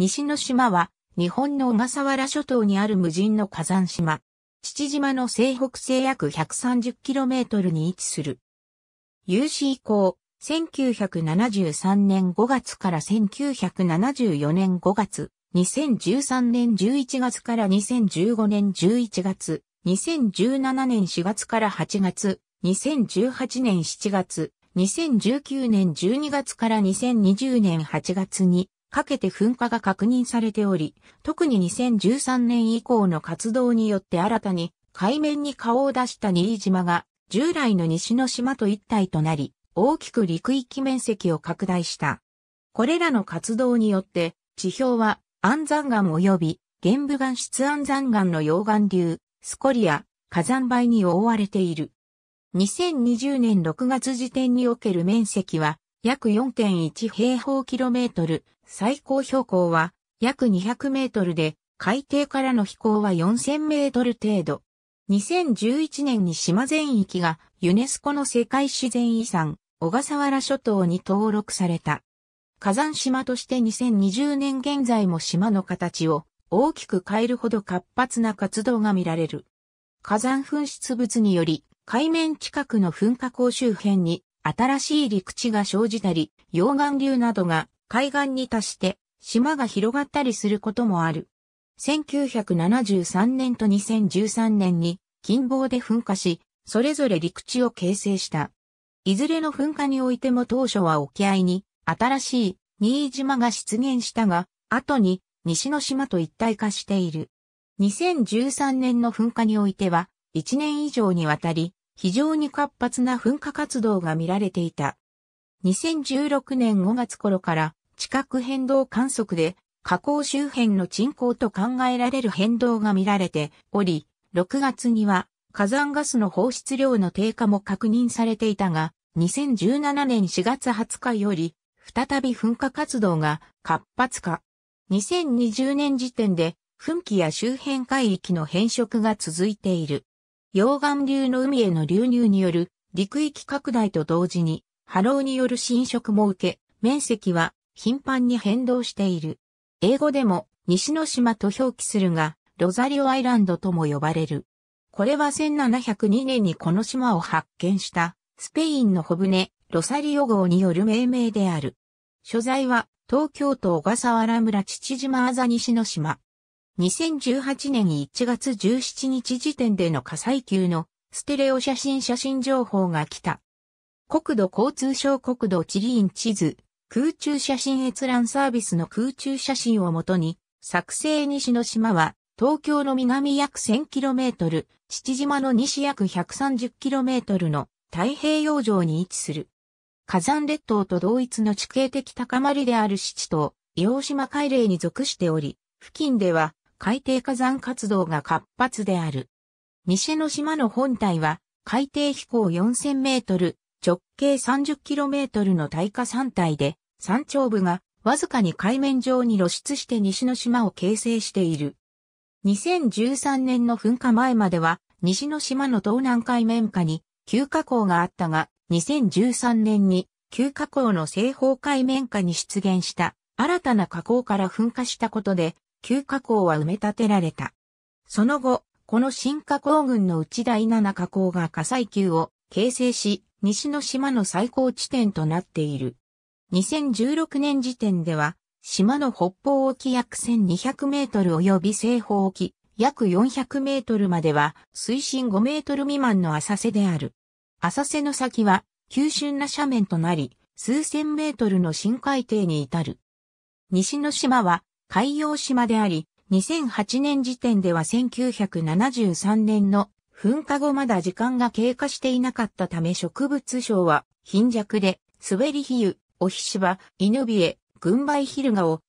西の島は、日本の小笠原諸島にある無人の火山島。父島の西北西約 130km に位置する。有史以降、1973年5月から1974年5月、2013年11月から2015年11月、2017年4月から8月、2018年7月、2019年12月から2020年8月にかけて噴火が確認されており、特に2013年以降の活動によって新たに海面に顔を出した新島が従来の西の島と一体となり、大きく陸域面積を拡大した。これらの活動によって、地表は安山岩及び玄武岩質安山岩の溶岩流、スコリア、火山灰に覆われている。2020年6月時点における面積は約4.1平方キロメートル、最高標高は約200メートルで、海底からの飛行は4000メートル程度。2011年に島全域がユネスコの世界自然遺産、小笠原諸島に登録された。火山島として2020年現在も島の形を大きく変えるほど活発な活動が見られる。火山噴出物により海面近くの噴火口周辺に新しい陸地が生じたり、溶岩流などが海岸に達して島が広がったりすることもある。1973年と2013年に近傍で噴火し、それぞれ陸地を形成した。いずれの噴火においても当初は沖合に新しい新島が出現したが、後に西の島と一体化している。2013年の噴火においては、1年以上にわたり、非常に活発な噴火活動が見られていた。2016年5月頃から地殻変動観測で火口周辺の沈降と考えられる変動が見られており、6月には火山ガスの放出量の低下も確認されていたが、2017年4月20日より、再び噴火活動が活発化。2020年時点で、噴気や周辺海域の変色が続いている。溶岩流の海への流入による陸域拡大と同時に波浪による侵食も受け、面積は頻繁に変動している。英語でも西の島と表記するが、ロザリオアイランドとも呼ばれる。これは1702年にこの島を発見したスペインの小舟、ロサリオ号による命名である。所在は東京都小笠原村父島あざ西の島。2018年1月17日時点での火災級のステレオ写真写真情報が来た。国土交通省国土地理院地図、空中写真閲覧サービスの空中写真をもとに、作成西の島は、東京の南約 1000km、父島の西約 130km の太平洋上に位置する。火山列島と同一の地形的高まりである七島、硫黄島海嶺に属しており、付近では海底火山活動が活発である。西の島の本体は、海底飛行4000メートル、直径30キロメートルの耐火山体で、山頂部がわずかに海面上に露出して西の島を形成している。2013年の噴火前までは、西の島の東南海面下に急火口があったが、2013年に急火口の西方海面下に出現した新たな火口から噴火したことで、旧河口は埋め立てられた。その後、この新河口群の内第七河口が火災級を形成し、西の島の最高地点となっている。2016年時点では、島の北方沖約1200メートル及び西方沖約400メートルまでは水深5メートル未満の浅瀬である。浅瀬の先は急峻な斜面となり、数千メートルの深海底に至る。西の島は海洋島であり、2008年時点では1973年の噴火後まだ時間が経過していなかったため植物賞は貧弱で、滑り比喩、おひしば、犬びえ、バイヒルガを、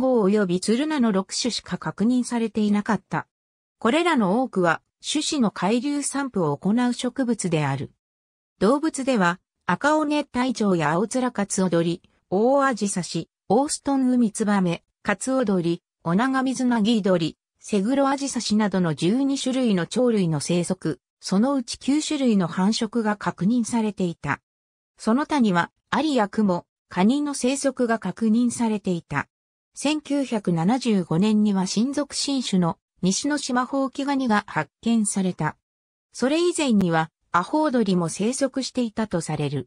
ゴおよび鶴ナの6種しか確認されていなかった。これらの多くは、種子の海流散布を行う植物である。動物では、赤尾熱帯鳥や青面カツオドリ、大アジサシ、オーストンウミツバメ、カツオドリ、オナガミズナギドリ、セグロアジサシなどの12種類の鳥類の生息、そのうち9種類の繁殖が確認されていた。その他には、アリやクモ、カニの生息が確認されていた。1975年には新属新種の西の島ホウキガニが発見された。それ以前にはアホウドリも生息していたとされる。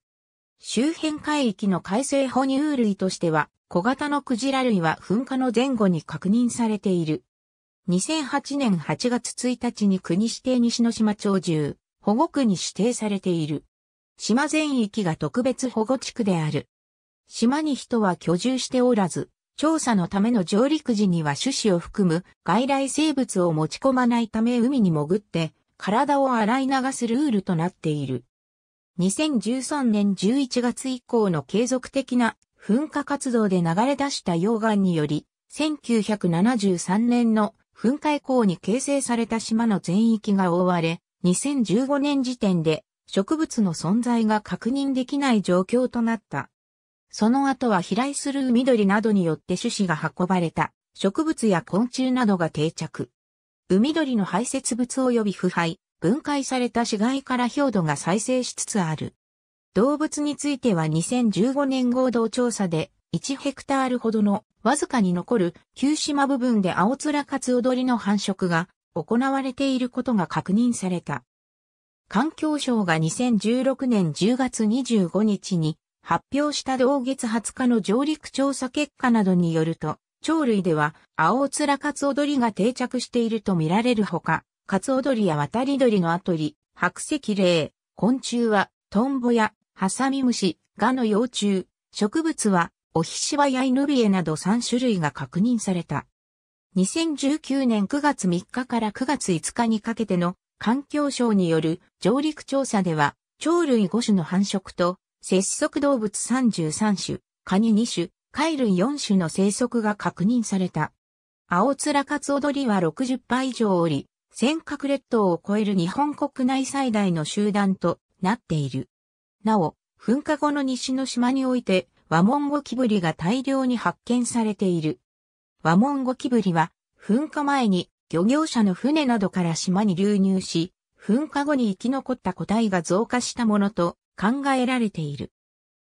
周辺海域の海生哺乳類としては、小型のクジラ類は噴火の前後に確認されている。2008年8月1日に国指定西之島鳥獣、保護区に指定されている。島全域が特別保護地区である。島に人は居住しておらず、調査のための上陸時には種子を含む外来生物を持ち込まないため海に潜って体を洗い流すルールとなっている。2013年11月以降の継続的な噴火活動で流れ出した溶岩により、1973年の噴火以降に形成された島の全域が覆われ、2015年時点で植物の存在が確認できない状況となった。その後は飛来する海鳥などによって種子が運ばれた植物や昆虫などが定着。海鳥の排泄物及び腐敗、分解された死骸から表土が再生しつつある。動物については2015年合同調査で1ヘクタールほどのわずかに残る旧島部分で青面カツオドリの繁殖が行われていることが確認された。環境省が2016年10月25日に発表した同月20日の上陸調査結果などによると、鳥類では青面カツオドリが定着しているとみられるほか、カツオドリや渡り鳥のアトリ、白石霊、昆虫は、トンボや、ハサミムシ、ガの幼虫、植物は、オヒシワやイヌビエなど3種類が確認された。2019年9月3日から9月5日にかけての環境省による上陸調査では、鳥類5種の繁殖と、節足動物33種、カニ2種、貝類4種の生息が確認された。青面カツオドリは60羽以上おり、尖閣列島を超える日本国内最大の集団となっている。なお、噴火後の西の島において、ワモンゴキブリが大量に発見されている。ワモンゴキブリは、噴火前に漁業者の船などから島に流入し、噴火後に生き残った個体が増加したものと考えられている。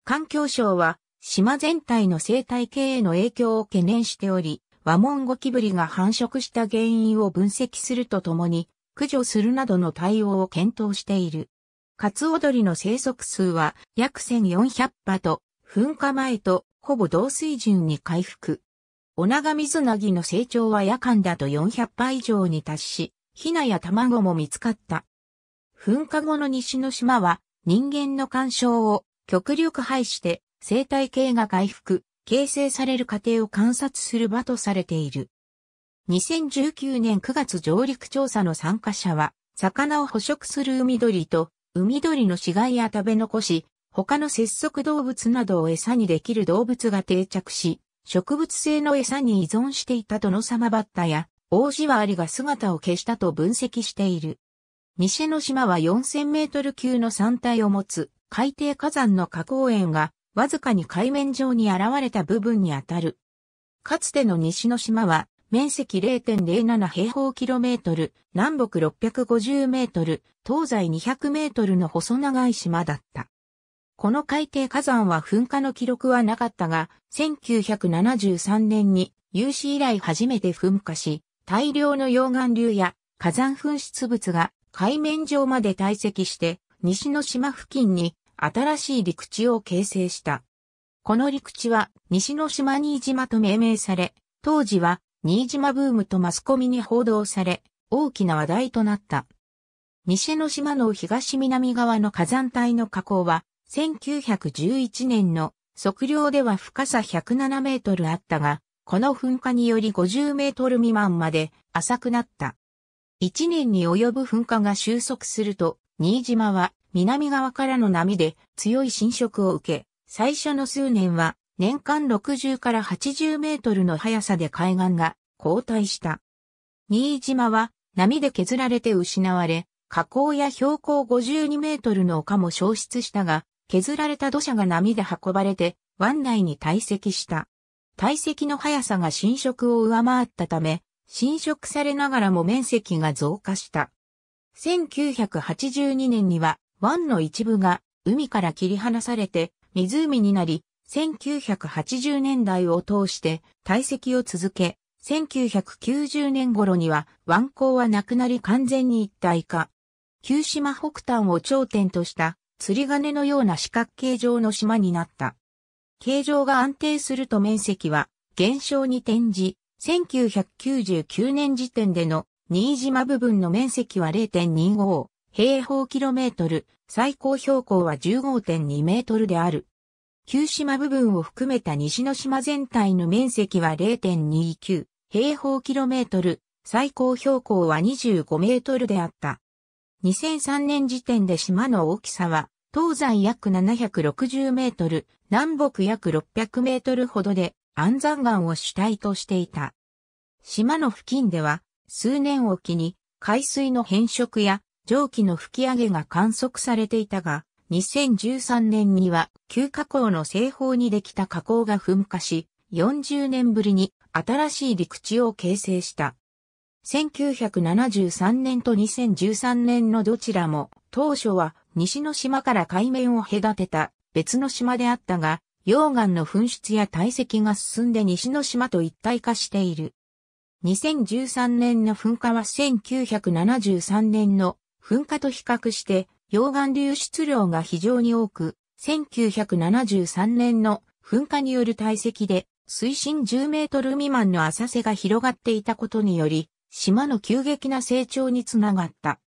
環境省は、島全体の生態系への影響を懸念しており、ワモンゴキブリが繁殖した原因を分析するとともに、駆除するなどの対応を検討している。カツオドリの生息数は約1400羽と、噴火前とほぼ同水準に回復。オナガミズナギの成長は夜間だと400羽以上に達し、ヒナや卵も見つかった。噴火後の西の島は人間の干渉を極力排して生態系が回復、形成される過程を観察する場とされている。2019年9月上陸調査の参加者は、魚を捕食する海鳥と、海鳥の死骸や食べ残し、他の節足動物などを餌にできる動物が定着し、植物性の餌に依存していたトノサマバッタや、オオジワアリが姿を消したと分析している。西の島は4000メートル級の山体を持つ海底火山の加工園がわずかに海面上に現れた部分にあたる。かつての西の島は、面積0.07平方キロメートル、南北650メートル、東西200メートルの細長い島だった。この海底火山は噴火の記録はなかったが、1973年に有史以来初めて噴火し、大量の溶岩流や火山噴出物が海面上まで堆積して、西の島付近に新しい陸地を形成した。この陸地は西の島新島と命名され、当時は新島ブームとマスコミに報道され、大きな話題となった。西の島の東南側の火山帯の火口は、1911年の測量では深さ107メートルあったが、この噴火により50メートル未満まで浅くなった。1年に及ぶ噴火が収束すると、新島は南側からの波で強い侵食を受け、最初の数年は年間60から80メートルの速さで海岸が後退した。新島は波で削られて失われ、河口や標高52メートルの丘も消失したが、削られた土砂が波で運ばれて湾内に堆積した。堆積の速さが侵食を上回ったため、侵食されながらも面積が増加した。1982年には湾の一部が海から切り離されて湖になり、1980年代を通して堆積を続け、1990年頃には湾口はなくなり完全に一体化。旧島北端を頂点とした釣り鐘のような四角形状の島になった。形状が安定すると面積は減少に転じ、1999年時点での新島部分の面積は0.25平方キロメートル、最高標高は15.2メートルである。旧島部分を含めた西の島全体の面積は0.29平方キロメートル、最高標高は25メートルであった。2003年時点で島の大きさは、東西約760メートル、南北約600メートルほどで、安山岩を主体としていた。島の付近では、数年おきに、海水の変色や蒸気の吹き上げが観測されていたが、2013年には旧火口の西方にできた火口が噴火し、40年ぶりに新しい陸地を形成した。1973年と2013年のどちらも当初は西の島から海面を隔てた別の島であったが、溶岩の噴出や堆積が進んで西の島と一体化している。2013年の噴火は1973年の噴火と比較して、溶岩流出量が非常に多く、1973年の噴火による堆積で、水深10メートル未満の浅瀬が広がっていたことにより、島の急激な成長につながった。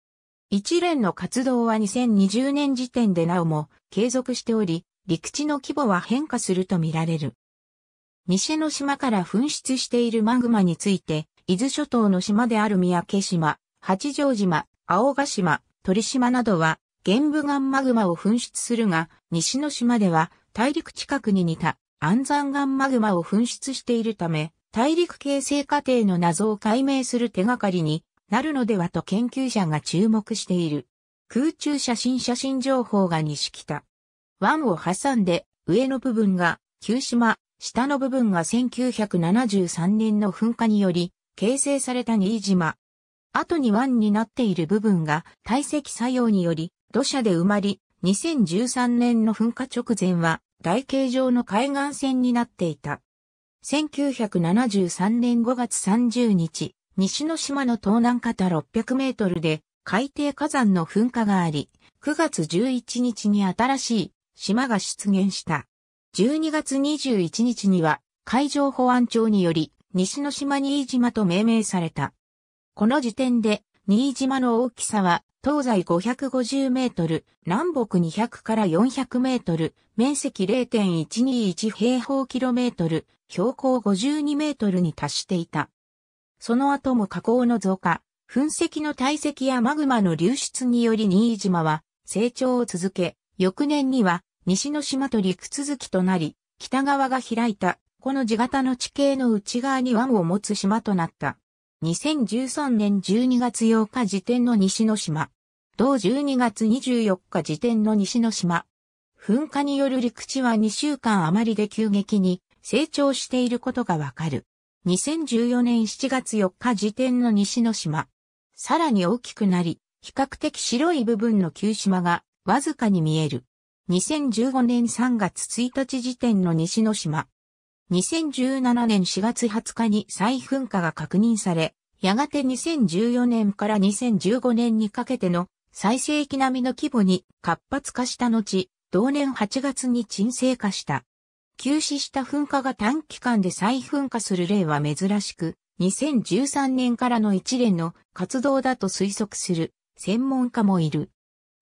一連の活動は2020年時点でなおも継続しており、陸地の規模は変化するとみられる。西の島から噴出しているマグマについて、伊豆諸島の島である三宅島、八丈島、青ヶ島、鳥島などは、玄武岩マグマを噴出するが、西の島では、大陸近くに似た、安山岩マグマを噴出しているため、大陸形成過程の謎を解明する手がかりになるのではと研究者が注目している。空中写真写真情報が西北。湾を挟んで上の部分が旧島、下の部分が1973年の噴火により形成された新島、後に湾になっている部分が堆積作用により土砂で埋まり、2013年の噴火直前は台形状の海岸線になっていた。1973年5月30日、西之島の東南方600メートルで海底火山の噴火があり、9月11日に新しい島が出現した。12月21日には海上保安庁により西之島新島と命名された。この時点で、新島の大きさは、東西550メートル、南北200から400メートル、面積0.121平方キロメートル、標高52メートルに達していた。その後も火口の増加、噴石の堆積やマグマの流出により新島は成長を続け、翌年には西の島と陸続きとなり、北側が開いた、この地形の地形の内側に湾を持つ島となった。2013年12月8日時点の西之島。同12月24日時点の西之島。噴火による陸地は2週間余りで急激に成長していることがわかる。2014年7月4日時点の西之島。さらに大きくなり、比較的白い部分の旧島がわずかに見える。2015年3月1日時点の西之島。2017年4月20日に再噴火が確認され、やがて2014年から2015年にかけての最盛期並みの規模に活発化した後、同年8月に沈静化した。休止した噴火が短期間で再噴火する例は珍しく、2013年からの一連の活動だと推測する専門家もいる。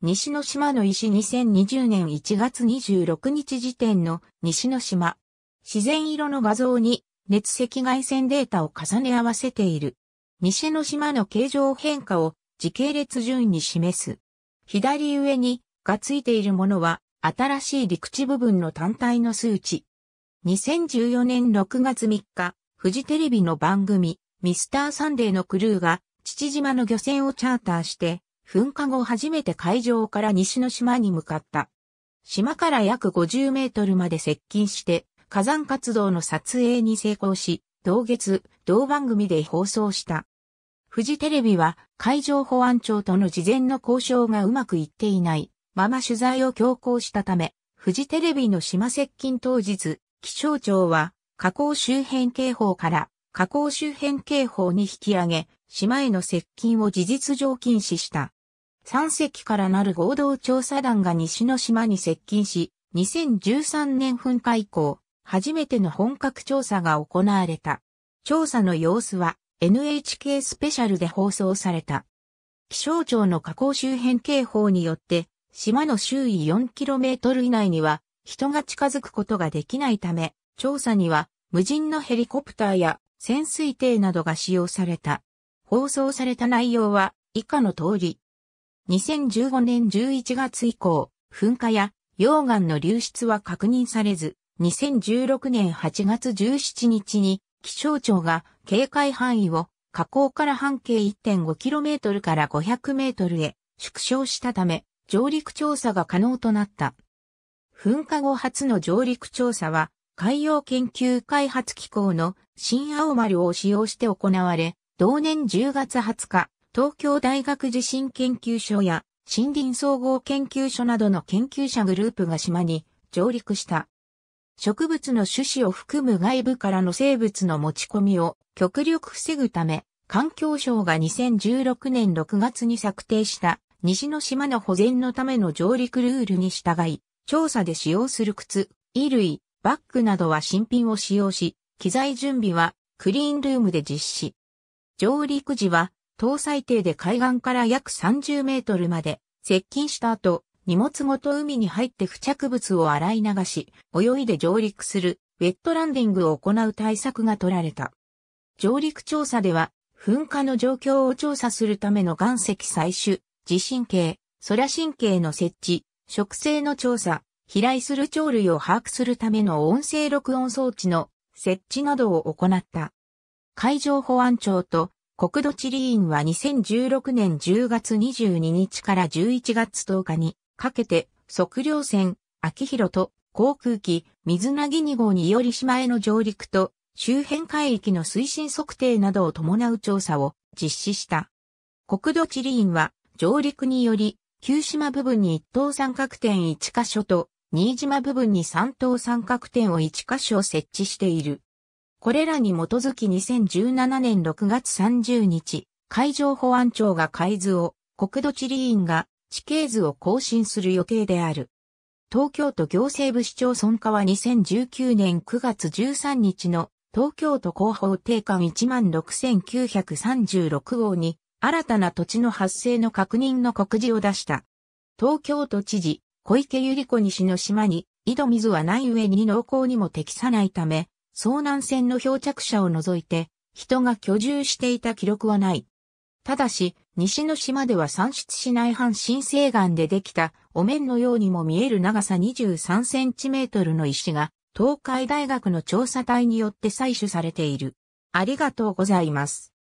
西の島の石2020年1月26日時点の西の島自然色の画像に熱赤外線データを重ね合わせている。西の島の形状変化を時系列順に示す。左上にがついているものは新しい陸地部分の単体の数値。2014年6月3日、フジテレビの番組、ミスターサンデーのクルーが父島の漁船をチャーターして、噴火後初めて海上から西の島に向かった。島から約50メートルまで接近して、火山活動の撮影に成功し、同月、同番組で放送した。富士テレビは海上保安庁との事前の交渉がうまくいっていないまま取材を強行したため、富士テレビの島接近当日、気象庁は河口周辺警報から河口周辺警報に引き上げ、島への接近を事実上禁止した。3隻からなる合同調査団が西の島に接近し、2013年噴火以降、初めての本格調査が行われた。調査の様子は NHK スペシャルで放送された。気象庁の河口周辺警報によって、島の周囲 4km 以内には人が近づくことができないため、調査には無人のヘリコプターや潜水艇などが使用された。放送された内容は以下の通り。2015年11月以降、噴火や溶岩の流出は確認されず、2016年8月17日に気象庁が警戒範囲を河口から半径 1.5km から 500m へ縮小したため上陸調査が可能となった。噴火後初の上陸調査は海洋研究開発機構の新青丸を使用して行われ、同年10月20日、東京大学地震研究所や森林総合研究所などの研究者グループが島に上陸した。植物の種子を含む外部からの生物の持ち込みを極力防ぐため、環境省が2016年6月に策定した西の島の保全のための上陸ルールに従い、調査で使用する靴、衣類、バッグなどは新品を使用し、機材準備はクリーンルームで実施。上陸時は、搭載艇で海岸から約30メートルまで接近した後、荷物ごと海に入って付着物を洗い流し、泳いで上陸する、ウェットランディングを行う対策が取られた。上陸調査では、噴火の状況を調査するための岩石採取、地震計、空神経の設置、植生の調査、飛来する鳥類を把握するための音声録音装置の設置などを行った。海上保安庁と国土地理院は2016年10月22日から11月10日にかけて、測量船、秋広と航空機、水なぎ2号により島への上陸と、周辺海域の推進測定などを伴う調査を実施した。国土地理院は、上陸により、旧島部分に一等三角点1箇所と、新島部分に三等三角点を1箇所設置している。これらに基づき2017年6月30日、海上保安庁が海図を、国土地理院が地形図を更新する予定である。東京都行政部市町村課は2019年9月13日の東京都広報定款16936号に新たな土地の発生の確認の告示を出した。東京都知事、小池百合子西の島に井戸水はない上に濃厚にも適さないため、遭難船の漂着者を除いて人が居住していた記録はない。ただし、西の島では産出しない半新西岩でできた、お面のようにも見える長さ23センチメートルの石が、東海大学の調査隊によって採取されている。ありがとうございます。